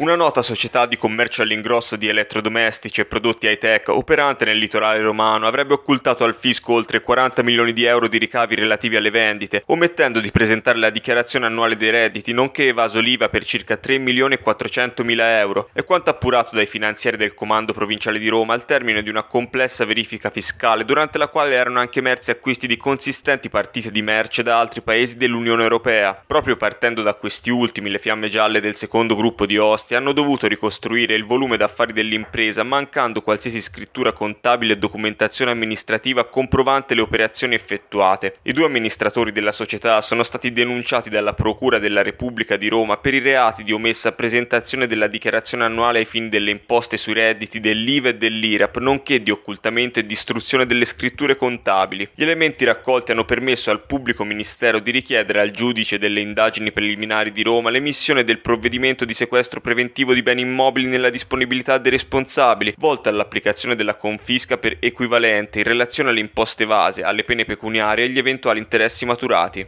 una nota società di commercio all'ingrosso di elettrodomestici e prodotti high-tech operante nel litorale romano avrebbe occultato al fisco oltre 40 milioni di euro di ricavi relativi alle vendite, omettendo di presentare la dichiarazione annuale dei redditi, nonché evaso l'IVA per circa 3 milioni e 400 mila euro, è quanto appurato dai finanzieri del Comando Provinciale di Roma al termine di una complessa verifica fiscale durante la quale erano anche emersi acquisti di consistenti partite di merce da altri paesi dell'Unione Europea. Proprio partendo da questi ultimi, le fiamme gialle del secondo gruppo di host costi hanno dovuto ricostruire il volume d'affari dell'impresa mancando qualsiasi scrittura contabile e documentazione amministrativa comprovante le operazioni effettuate. I due amministratori della società sono stati denunciati dalla Procura della Repubblica di Roma per i reati di omessa presentazione della dichiarazione annuale ai fini delle imposte sui redditi dell'IVA e dell'IRAP, nonché di occultamento e distruzione delle scritture contabili. Gli elementi raccolti hanno permesso al pubblico ministero di richiedere al giudice delle indagini preliminari di Roma l'emissione del provvedimento di sequestro preventivo preventivo di beni immobili nella disponibilità dei responsabili, volta all'applicazione della confisca per equivalente in relazione alle imposte evase, alle pene pecuniarie e agli eventuali interessi maturati.